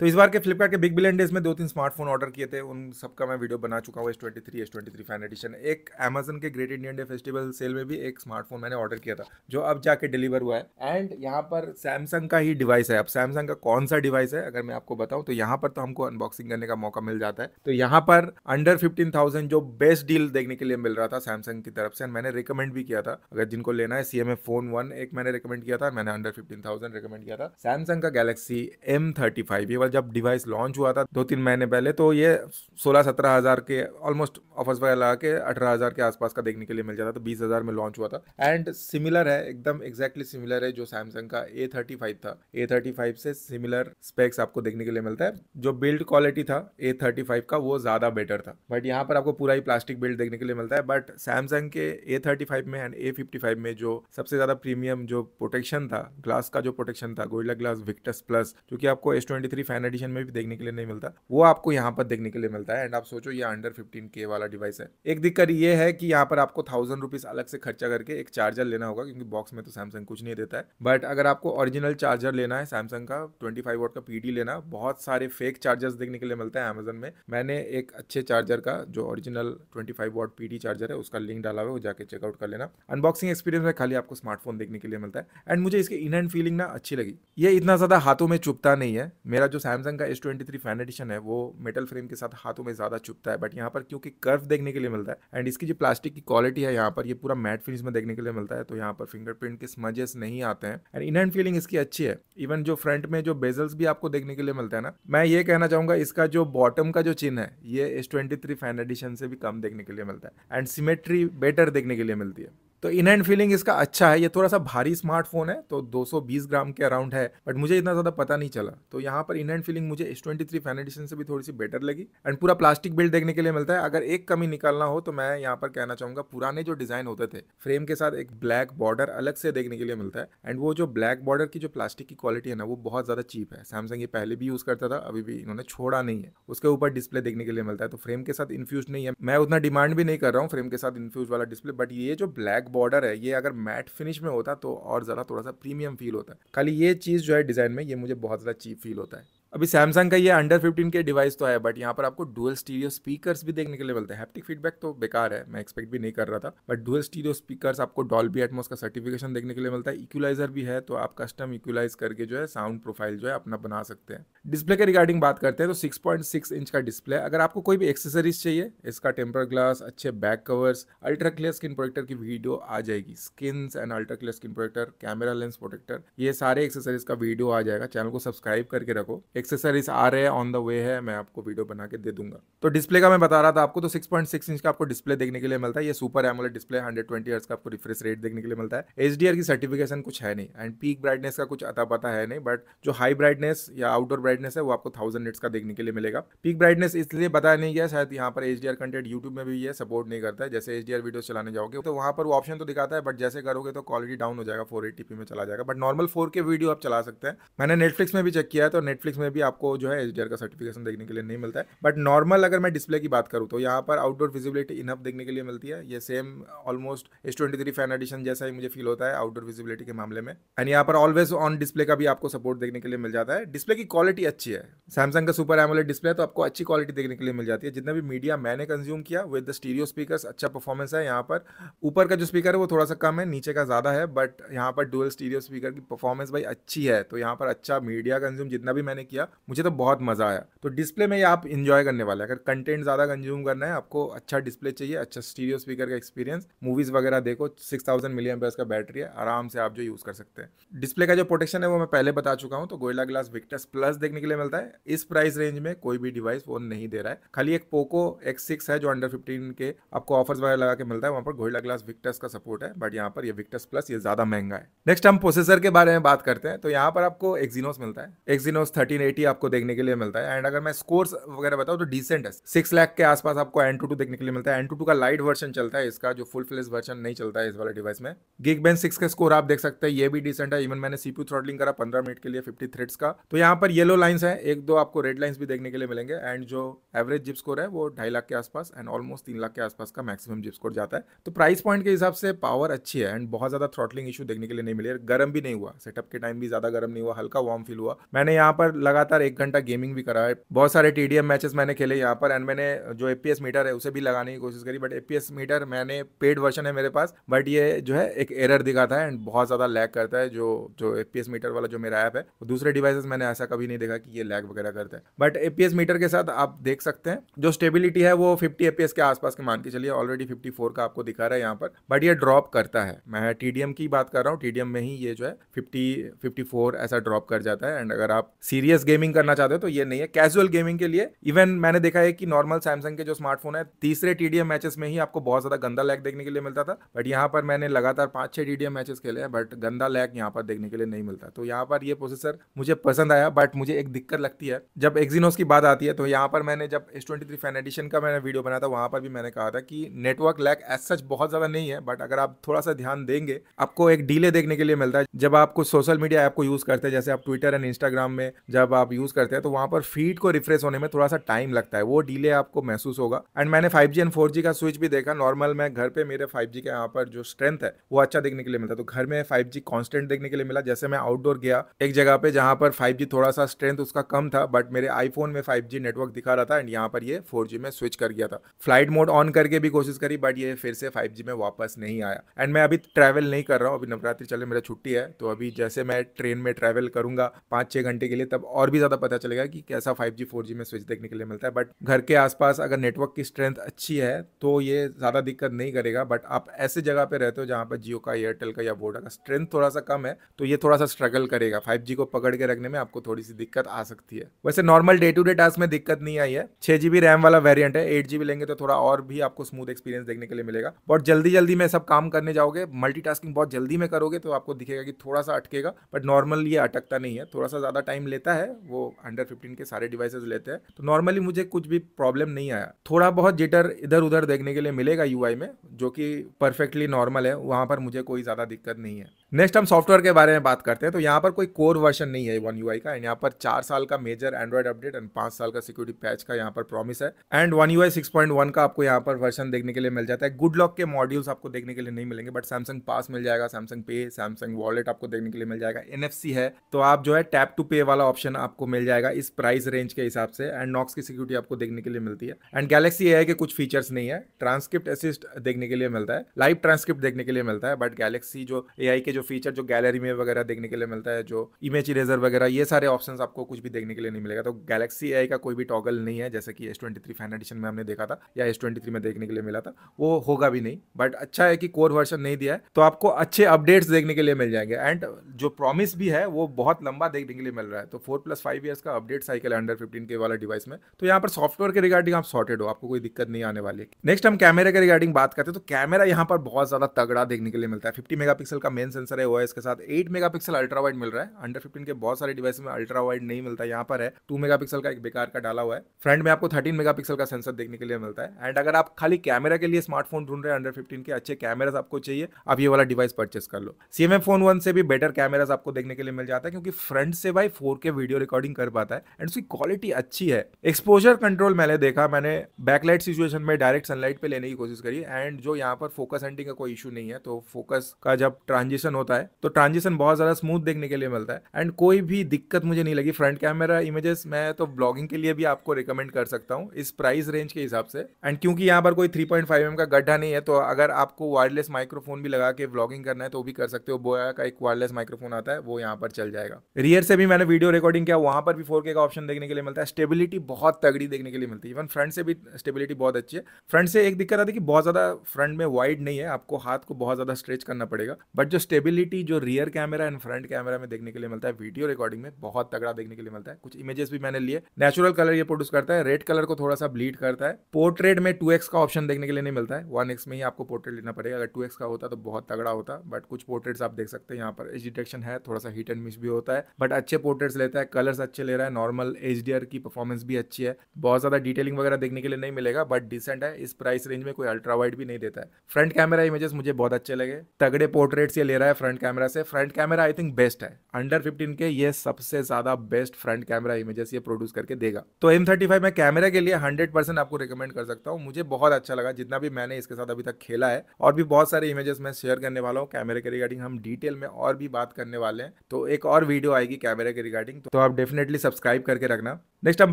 तो इस बार के फ्लिपकार्ट के बिग बिलियन डेज में दो तीन स्मार्टफोन ऑर्डर किए थे उन सबका मैं वीडियो बना चुका हूँ S twenty three S twenty three fine edition एक अमेजन के great Indian day festival sale में भी एक स्मार्टफोन मैंने ऑर्डर किया था जो अब जाके डिलीवर हुआ है एंड यहाँ पर सैमसंग का ही डिवाइस है अब सैमसंग का कौन सा डिवाइस है अगर मैं आपको बताऊँ तो यहाँ पर तो हमको अनबॉक्सिंग करने का मौका मिल जाता है तो यहाँ पर अंडर फिफ्टीन थाउजेंड जो बेस्ट डील देखने के लिए मिल रहा था सैमसंग की तरफ से मैंने रिकमेंड भी किया था अगर जिनको लेना है सी एम फोन वन एक मैंने रिकमेंड किया था मैंने अंडर फिफ्टीन थाउजेंड रिकमेंड किया था सैमसंग का गैलेक्सी एम थर्टी वाला जब डिवाइस लॉन्च हुआ था दो तीन महीने पहले तो ये सोलह सत्रह हज़ार के ऑलमोस्ट ऑफर्स वगैरह लगा के अठारह हज़ार के आसपास का देखने के लिए मिल जाता तो बीस हज़ार में लॉन्च हुआ था एंड सिमिलर है एकदम एग्जैक्टली सिमिलर है जो सैमसंग का ए थर्टी फाइव था ए थर्टी फाइव से सिमिलर स्पेक्स आपको देखने के लिए मिलता है जो बिल्ड क्वालिटी था ए थर्टी फाइव का वो ज़्यादा बेटर था बट यहाँ पर आपको पूरा ही प्लास्टिक बिल्ड देखने के लिए मिलता है बट सैमसंग के ए थर्टी फाइव में एंड ए फिफ्टी फाइव में जो सबसे ज़्यादा प्रीमियम जो प्रोटेक्शन था ग्लास का जो प्रोटेक्शन था गोरिल्ला ग्लास विक्टस प्लस जो कि आपको S twenty three fan edition में भी देखने के लिए नहीं मिलता वो आपको यहाँ पर देखने के लिए मिलता है एंड आप सोचो ये अंडर फिफ्टीन के वाला डिवाइस है एक दिक्कत ये है कि यहाँ पर आपको थाउजेंड रुपीज अलग से खर्चा करके एक चार्जर लेना होगा क्योंकि बॉक्स में तो सैमसंग कुछ नहीं देता है बट अगर आपको ओरिजिनल चार्जर लेना है सैमसंग का ट्वेंटी फाइव का पीडी लेना बहुत सारे फेक चार्जर्स देखने के लिए मिलता है अमेजन में मैंने एक अच्छे चार्जर का जो original twenty five watt PD charger है उसका लिंक डाला हुआ है वो जाके चेकआउट कर लेना अनबॉक्सिंग एक्सपीरियंस में खाली आपको स्मार्टफोन देखने के लिए मिलता है एंड मुझे इसके इन हैंड फीलिंग ना अच्छी लगी ये इतना ज़्यादा हाथों में चुपता नहीं है मेरा जो सैमसंग का S twenty three fan edition है वो मेटल फ्रेम के साथ हाथों में ज़्यादा चुपता है बट यहाँ पर क्योंकि कर्व देखने के लिए मिलता है एंड इसकी जो प्लास्टिक की क्वालिटी है यहाँ पर ये पूरा मैट फिनिश में देखने के लिए मिलता है तो यहाँ पर फिंगरप्रिंट के स्मजेस नहीं आते हैं एंड इन हैंड फीलिंग इसकी अच्छी है इवन जो फ्रंट में जो बेजल्स भी आपको देखने के लिए मिलता है ना मैं ये कहना चाहूँगा इसका जो बॉटम का जो चिन्ह है ये S twenty three fan edition से भी कम देखने के लिए मिलता है एंड सिमेट्री बेटर देखने के लिए मिलती है तो इन हैंड फीलिंग इसका अच्छा है ये थोड़ा सा भारी स्मार्टफोन है तो 220 ग्राम के अराउंड है बट मुझे इतना ज़्यादा पता नहीं चला तो यहाँ पर इन हैंड फीलिंग मुझे S twenty three fan edition से भी थोड़ी सी बेटर लगी एंड पूरा प्लास्टिक बिल्ड देखने के लिए मिलता है अगर एक कमी निकालना हो तो मैं यहाँ पर कहना चाहूँगा पुराने जो डिज़ाइन होते थे फ्रेम के साथ एक ब्लैक बॉर्डर अलग से देखने के लिए मिलता है एंड वो जो ब्लैक बॉर्डर की जो प्लास्टिक की क्वालिटी है ना वो बहुत ज़्यादा चीप है सैमसंग ये पहले भी यूज़ करता था अभी भी इन्होंने छोड़ा नहीं है उसके ऊपर डिस्प्ले देखने के लिए मिलता है तो फ्रेम के साथ इन्फ्यूज नहीं है मैं उतना डिमांड भी नहीं कर रहा हूँ फ्रेम के साथ इन्फ्यूज वाला डिस्प्ले बट ये जो ब्लैक बॉर्डर है ये अगर मैट फिनिश में होता तो और ज़रा थोड़ा सा प्रीमियम फील होता है खाली ये चीज़ जो है डिज़ाइन में ये मुझे बहुत ज़्यादा चीप फील होता है अभी सैमसंग का ये अंडर फिफ्टीन के डिवाइस तो है बट यहाँ पर आपको डुअल स्टीरियो स्पीकर्स भी देखने के लिए मिलते हैं हैप्टिक फीडबैक तो बेकार है मैं एक्सपेक्ट भी नहीं कर रहा था बट डुअल स्टीरियो स्पीकर्स आपको डॉल्बी एटमोस का सर्टिफिकेशन देखने के लिए मिलता है इक्वलाइजर भी है तो आप कस्टम इक्वलाइज करके जो है साउंड प्रोफाइल जो है अपना बना सकते हैं डिस्प्ले के रिगार्डिंग बात करते हैं तो सिक्स पॉइंट सिक्स इंच का डिस्प्ले अगर आपको कोई भी एक्सेसरीज चाहिए इसका टेम्पर ग्लास अच्छे back covers ultra clear skin protector की वीडियो आ जाएगी skin and ultra clear skin protector camera lens protector ये सारे एक्सेसरीज का वीडियो आ जाएगा चैनल को सब्सक्राइब करके रखो एक्सेसरीज आ रहे हैं ऑन द वे है मैं आपको वीडियो बना के दे दूंगा तो डिस्प्ले का मैं बता रहा था आपको तो 6.6 इंच का आपको डिस्प्ले देखने के लिए मिलता है ये सुपर एमोलेड डिस्प्ले 120 ट्वेंटी का आपको रिफ्रेश रेट देखने के लिए मिलता है एच की सर्टिफिकेशन कुछ है नहीं एंड पीक ब्राइटनेस का कुछ अता पता है नहीं बट जो हाई ब्राइटनेस या आउटडोर ब्राइटनेस है वो आपको थाउजेंड नेट्स का देखने के लिए मिलेगा पीक ब्राइटनेस इसलिए बताया नहीं गया शायद यहाँ पर एच कंटेंट यूट्यूब में भी ये सपोर्ट नहीं करता है जैसे एच वीडियो चलाने जाओगे तो वहाँ पर वो ऑप्शन तो दिखाता है बट जैसे करोगे तो क्वालिटी डाउन हो जाएगा फोर में चला जाएगा बट नॉर्मल फोर वीडियो आप चला सकते हैं मैंने नेटफ्लिक्स में भी चेक किया है तो नेटफ्लिक्स में भी आपको जो है एच का सर्टिफिकेशन देखने के लिए नहीं मिलता है बट नॉर्मल अगर मैं डिस्प्ले की बात करूँ तो यहाँ पर आउटडोर विजिबिलिटी इनफ देखने के लिए मिलती है ये same almost S twenty three fan edition जैसा ही मुझे फील होता है आउटडोर विजिबिलिटी के मामले में एंड यहाँ पर ऑलवेज ऑन डिस्प्ले का भी आपको सपोर्ट देखने के लिए मिल जाता है डिस्प्ले की क्वालिटी अच्छी है सैमसंग का सुपर एमोलेट डिस्प्ले तो आपको अच्छी क्वालिटी देखने के लिए मिल जाती है जितना भी मीडिया मैंने कंज्यूम किया विद द स्टीरियो स्पीकर अच्छा परफॉर्मेंस है यहाँ पर ऊपर का जो स्पीकर है वो थोड़ा सा कम है नीचे का ज़्यादा है बट यहाँ पर डुअल स्टीरियो स्पीकर की परफॉर्मेंस भाई अच्छी है तो यहाँ पर अच्छा मीडिया कंज्यूम जितना भी मैंने किया मुझे तो बहुत मज़ा आया तो डिस्प्ले में ये आप इन्जॉय करने वाले अगर कंटेंट ज़्यादा कंज्यूम करना है आपको अच्छा डिस्प्ले चाहिए अच्छा स्टीरियो स्पीकर का एक्सपीरियंस मूवीज़ वगैरह देखो सिक्स थाउजेंड मिलियन का बैटरी है आराम से आप जो यूज़ कर सकते हैं डिस्प्ले का जो प्रोटेक्शन है वो मैं पहले बता चुका हूँ तो गोयला ग्लास विक्टस प्लस देखने के लिए मिलता है इस प्राइस रेंज में कोई भी डिवाइस वो नहीं दे रहा है खाली एक पोको एक्स सिक्स है जो अंडर फिफ्टीन के आपको ऑफर्स वगैरह लगा के मिलता है वहाँ पर गोयला ग्लास विक्टस का सपोर्ट है बट यहाँ पर ये विक्टस प्लस ये ज़्यादा महंगा है नेक्स्ट हम प्रोसेसर के बारे में बात करते हैं तो यहाँ पर आपको एक्जीनोस मिलता है एक्जीनोस थर्टीन एटी आपको देखने के लिए मिलता है एंड अगर मैं स्कोर्स वगैरह बताऊँ तो डिसेंट है सिक्स लाख के आसपास आपको एन टू टू देखने के लिए मिलता है एन टू टू का लाइट वर्जन चलता है इसका जो फुल फ्लेस वर्जन नहीं चलता है इस वाले डिवाइस में गिग बैन सिक्स का स्कोर आप देख सकते हैं ये भी डिसेंट है इवन मैंने सीपी थ्रॉडलिंग करा पंद्रह मिनट के लिए फिफ्टी थ्रेड्स का तो यहाँ पर येलो लाइन्स है एक दो आपको रेड लाइन्स भी देखने के लिए मिलेंगे एंड जो एवरेज जिप स्कोर है वो ढाई लाख के आसपास एंड ऑलमोस्ट तीन लाख के आसपास का मैक्सिमम जिप स्कोर जाता है तो प्राइस पॉइंट के हिसाब से पावर अच्छी है एंड बहुत ज्यादा थ्रॉटलिंग इशू देखने के लिए नहीं मिली गर्म भी नहीं हुआ सेटअप के टाइम भी ज्यादा गर्म नहीं हुआ हल्का वार्म फील हुआ मैंने यहाँ पर लगातार एक घंटा गेमिंग भी करा है बहुत सारे टी मैचेस मैंने खेले यहाँ पर एंड मैंने जो ए मीटर है उसे भी लगाने की कोशिश करी बट ए मीटर मैंने पेड वर्जन है मेरे पास बट ये जो है एक एरर दिखा है एंड बहुत ज़्यादा लैग करता है जो जो ए मीटर वाला जो मेरा ऐप है दूसरे डिवाइसेस मैंने ऐसा कभी नहीं देखा कि ये लैग वगैरह करता है बट ए मीटर के साथ आप देख सकते हैं जो स्टेबिलिटी है वो फिफ्टी ए के आसपास के मान के चलिए ऑलरेडी फिफ्टी का आपको दिखा रहा है यहाँ पर बट ये ड्रॉप करता है मैं टी की बात कर रहा हूँ टी में ही ये जो है फिफ्टी फिफ्टी ऐसा ड्रॉप कर जाता है एंड अगर आप सीरियस गेमिंग करना चाहते हो तो ये नहीं है कैजुअल गेमिंग के लिए इवन मैंने देखा है कि नॉर्मल सैमसंग के जो स्मार्टफोन है तीसरे टीडीएम मैचेस में ही आपको बहुत ज्यादा गंदा लैग देखने के लिए मिलता था बट यहाँ पर मैंने लगातार पांच छह टीडीएम मैचेस खेले हैं बट गंदा लैग यहाँ पर देखने के लिए नहीं मिलता तो यहाँ पर ये प्रोसेसर मुझे पसंद आया बट मुझे एक दिक्कत लगती है जब एक्जीनोस की बात आती है तो यहाँ पर मैंने जब S twenty three fan edition का मैंने वीडियो बनाया था वहां पर भी मैंने कहा था कि नेटवर्क लैग एज सच बहुत ज़्यादा नहीं है बट अगर आप थोड़ा सा ध्यान देंगे आपको एक डीले देखने के लिए मिलता है जब आप कुछ सोशल मीडिया ऐप को यूज़ करते हैं जैसे आप ट्विटर एंड इंस्टाग्राम में जब आप यूज़ करते हैं तो वहां पर फीड को रिफ्रेश होने में थोड़ा सा टाइम लगता है वो डिले आपको महसूस होगा एंड मैंने फाइव एंड फोर का स्विच भी देखा नॉर्मल मैं घर पे मेरे फाइव जी के यहाँ पर जो स्ट्रेंथ है वो अच्छा देखने के लिए मिलता तो घर में फाइव जी कॉन्स्टेंट देखने के लिए मिला जैसे मैं आउटडोर गया एक जगह पे जहां पर फाइव जी थोड़ा सा स्ट्रेंथ उसका कम था बट मेरे आईफोन में फाइव जी नेटवर्क दिखा रहा था एंड यहाँ पर ये फोर जी में स्विच कर गया था फ्लाइट मोड ऑन करके भी कोशिश करी बट ये फिर से फाइव जी में वापस नहीं आया एंड मैं अभी ट्रैवल नहीं कर रहा हूँ अभी नवरात्रि चले मेरा छुट्टी है तो अभी जैसे मैं ट्रेन में ट्रैवल करूंगा पाँच छः घंटे के लिए तब और और भी ज़्यादा पता चलेगा कि कैसा फाइव जी फोर जी में स्विच देखने के लिए मिलता है बट घर के आसपास अगर नेटवर्क की स्ट्रेंथ अच्छी है तो ये ज़्यादा दिक्कत नहीं करेगा बट आप ऐसे जगह पर रहते हो जहाँ पर जियो का एयरटेल का या वोडा का स्ट्रेंथ थोड़ा सा कम है तो ये थोड़ा सा स्ट्रगल करेगा फाइव को पकड़ के रखने में आपको थोड़ी सी दिक्कत आ सकती है वैसे normal day to day task में दिक्कत नहीं आई है छः जी रैम वाला वेरियंट है एट जी लेंगे तो थोड़ा और भी आपको स्मूथ एक्सपीरियंस देखने के लिए मिलेगा बहुत जल्दी जल्दी में सब काम करने जाओगे मल्टी बहुत जल्दी में करोगे तो आपको दिखेगा कि थोड़ा सा अटकेगा बट नॉर्मल ये अटकता नहीं है थोड़ा सा ज़्यादा टाइम लेता है वो अंडर फिफ्टीन के सारे डिवाइसेज लेते हैं तो नॉर्मली मुझे कुछ भी प्रॉब्लम नहीं आया थोड़ा बहुत जिटर इधर उधर देखने के लिए मिलेगा यू में जो कि परफेक्टली नॉर्मल है वहाँ पर मुझे कोई ज़्यादा दिक्कत नहीं है नेक्स्ट हम सॉफ्टवेयर के बारे में बात करते हैं तो यहाँ पर कोई कोर वर्जन नहीं है वन यूआई का एंड यहाँ पर चार साल का मेजर एंड्रॉइड अपडेट एंड पांच साल का सिक्योरिटी पैच का यहाँ पर प्रॉमिस है and one UI six point one का आपको यहाँ पर वर्जन देखने के लिए मिल जाता है गुड लॉक के मॉड्यूल्स आपको देखने के लिए नहीं मिलेंगे बट सैमसंग पास मिल जाएगा सैमसंग पे सैमसंग वॉलेट आपको देखने के लिए मिल जाएगा एन है तो आप जो है टैप टू पे वाला ऑप्शन आपको मिल जाएगा इस प्राइस रेंज के हिसाब से एंड नॉक्स की सिक्योरिटी आपको देखने के लिए मिलती है एंड गैलेक्सी है के कुछ फीचर्स नहीं है ट्रांसक्रिप्ट असिस्ट देखने के लिए मिलता है लाइव ट्रांसक्रिप्ट देखने के लिए मिलता है बट गैलेक्सी जो ए के जो फीचर जो गैलरी में वगैरह देखने के लिए मिलता है जो इमेज इरेजर वगैरह ये सारे ऑप्शंस आपको कुछ भी देखने के लिए नहीं मिलेगा तो गैलेक्सी आई का कोई भी टॉगल नहीं है जैसे कि S twenty three fan edition में हमने देखा था या एस ट्वेंटी थ्री में देखने के लिए मिला था वो होगा भी नहीं बट अच्छा है कि कोर वर्जन नहीं दिया है तो आपको अच्छे अपडेट्स देखने के लिए मिल जाएंगे एंड जो प्रॉमिस भी है वो बहुत लंबा देखने के लिए मिल रहा है तो फोर प्लस फाइव ईयर्स का अपडेट साइकिल है अंडर फिफ्टीन के वाला डिवाइस में तो यहाँ पर सॉफ्टवेयर के रिगार्डिंग आप सॉर्टेड हो आपको कोई दिक्कत नहीं आने वाली है नेक्स्ट हम कैमरे के रिगार्डिंग बात करते हैं तो कैमरा यहाँ पर बहुत ज़्यादा तगड़ा देखने के लिए मिलता है फिफ्टी मेगा का मेन सेंसर सारे ओ के साथ एट मेगा अल्ट्रा वाइड मिल रहा है अंडर फिफ्टीन के बहुत सारे डिवाइस में अल्ट्रा वाइड नहीं मिलता यहाँ पर है टू मेगा का एक बेकार का डाला हुआ है फ्रंट में आपको थर्टीन मेगा का सेंसर देखने के लिए मिलता है एंड अगर आप खाली कैमरा के लिए स्मार्टफोन ढूंढ रहे हैं अंडर फिफ्टीन के अच्छे कैमराज आपको चाहिए आप ये वाला डिवाइस परचेस कर लो सी फोन वन से भी बेटर कैमराज आपको देखने के लिए मिल जाता है क्योंकि फ्रंट से भाई फोर वीडियो रिकॉर्डिंग कर पाता है एंड उसकी क्वालिटी अच्छी है एक्सपोजर कंट्रोल मैंने देखा मैंने बैकलाइट सिचुएशन में डायरेक्ट सनलाइट पे लेने की कोशिश करी एंड जो यहाँ पर फोकस एंडिंग का कोई इशू नहीं है तो फोकस का जब ट्रांजिशन ट्रांजिशन होता है तो ट्रांजिशन बहुत ज़्यादा स्मूथ देखने के लिए मिलता है एंड कोई भी दिक्कत मुझे नहीं लगी फ्रंट कैमरा इमेजेस मैं तो ब्लॉगिंग के लिए भी आपको रिकमेंड कर सकता हूँ इस प्राइस रेंज के हिसाब से एंड क्योंकि यहाँ पर कोई थ्री पॉइंट फाइव एम का गड्ढा नहीं है तो अगर आपको वायरलेस माइक्रोफोन भी लगा के ब्लॉगिंग करना है तो भी कर सकते हो बोया का एक वायरलेस माइक्रोफोन आता है वो यहाँ पर चल जाएगा रियर से भी मैंने वीडियो रिकॉर्डिंग किया वहां पर भी फोर का ऑप्शन देखने के लिए मिलता है स्टेबिलिटी बहुत तगड़ी देखने के लिए मिलती है इवन फ्रंट से भी स्टेबिलिटी बहुत अच्छी है फ्रंट से एक दिक्कत आती है कि बहुत ज़्यादा फ्रंट में वाइड नहीं है आपको हाथ को बहुत ज़्यादा स्ट्रेच करना पड़ेगा बट जो स्टेबिलिटी स्टेबिलिटी जो rear camera and front camera में देखने के लिए मिलता है वीडियो रिकॉर्डिंग में बहुत तगड़ा देखने के लिए मिलता है कुछ इमेजेस भी मैंने लिए नेचुरल कलर ये प्रोड्यूस करता है रेड कलर को थोड़ा सा ब्लीड करता है पोर्ट्रेट में टू का ऑप्शन देखने के लिए नहीं मिलता है वन में ही आपको पोर्ट्रेट लेना पड़ेगा अगर टू का होता तो बहुत तगड़ा होता बट कुछ पोर्ट्रेट्स आप देख सकते हैं यहाँ पर एज डिटेक्शन है थोड़ा सा हिट एंड मिस भी होता है बट अच्छे पोर्ट्रेट्स लेता है कलर्स अच्छे ले रहा है नॉर्मल एच की परफॉर्मेंस भी अच्छी है बहुत ज्यादा डिटेलिंग वगैरह देखने के लिए नहीं मिलेगा बट डिसेंट है इस प्राइस रेंज में कोई अल्ट्रा वाइड भी नहीं देता है फ्रंट कैमरा इमेजेस मुझे बहुत अच्छे लगे तगड़े पोर्ट्रेट्स ये ले रहा है है फ्रंट कैमरा से front camera I think best है अंडर फिफ्टीन के ये सबसे ज्यादा बेस्ट फ्रंट कैमरा इमेजेस ये प्रोड्यूस करके देगा तो एम थर्टी फाइव मैं कैमरा के लिए हंड्रेड परसेंट आपको रिकमेंड कर सकता हूँ मुझे बहुत अच्छा लगा जितना भी मैंने इसके साथ अभी तक खेला है और भी बहुत सारे इमेजेस मैं शेयर करने वाला हूँ कैमरे के रिगार्डिंग हम डिटेल में और भी बात करने वाले हैं तो एक और वीडियो आएगी कैमरे के रिगार्डिंग तो आप डेफिनेटली सब्सक्राइब करके रखना नेक्स्ट हम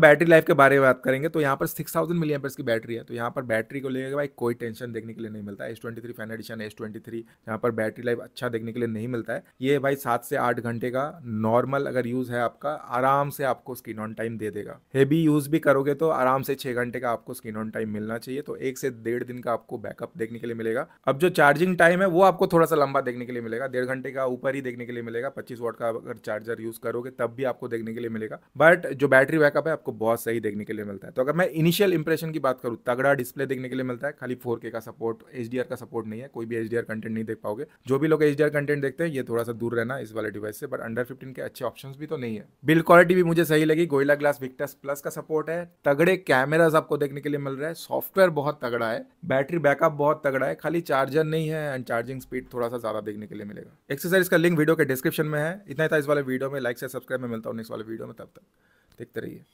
बैटरी लाइफ के बारे में बात करेंगे तो यहाँ पर सिक्स थाउजेंड मिली एम्पर्स की बैटरी है तो यहाँ पर बैटरी को लेकर भाई कोई टेंशन देखने के लिए नहीं मिलता है S twenty three fan edition S twenty three यहाँ पर बैटरी लाइफ अच्छा देखने के लिए नहीं मिलता है ये भाई सात से आठ घंटे का नॉर्मल अगर यूज़ है आपका आराम से आपको स्क्रीन ऑन टाइम दे देगा हैवी यूज़ भी करोगे तो आराम से छह घंटे का आपको स्क्रीन ऑन टाइम मिलना चाहिए तो एक से डेढ़ दिन का आपको बैकअप देखने के लिए मिलेगा अब जो चार्जिंग टाइम है वो आपको थोड़ा सा लंबा देखने के लिए मिलेगा डेढ़ घंटे का ऊपर ही देखने के लिए मिलेगा पच्चीस वोट का अगर चार्जर यूज़ करोगे तब भी आपको देखने के लिए मिलेगा बट जो बैटरी बैकअप बैकअप है आपको बहुत सही देखने के लिए मिलता है तो अगर मैं इनिशियल इंप्रेशन की बात करूँ तगड़ा डिस्प्ले देखने के लिए मिलता है खाली फोर का सपोर्ट एच का सपोर्ट नहीं है कोई भी एच कंटेंट नहीं देख पाओगे जो भी लोग एच कंटेंट देखते हैं ये थोड़ा सा दूर रहना इस वाले डिवाइस से बट अंडर फिफ्टीन के अच्छे ऑप्शन भी तो नहीं है बिल्ड क्वालिटी भी मुझे सही लगी गोयला ग्लास विक्टस प्लस का सपोर्ट है तगड़े कैमराज आपको देखने के लिए मिल रहा है सॉफ्टवेयर बहुत तगड़ा है बैटरी बैकअप बहुत तगड़ा है खाली चार्जर नहीं है एंड चार्जिंग स्पीड थोड़ा सा ज्यादा देखने के लिए मिलेगा एक्सरसाइज का लिंक वीडियो के डिस्क्रिप्शन में है इतना ही था इस वाले वीडियो में लाइक से सब्सक्राइब में मिलता हूँ नेक्स्ट वाले वीडियो में तब तक देखते रहिए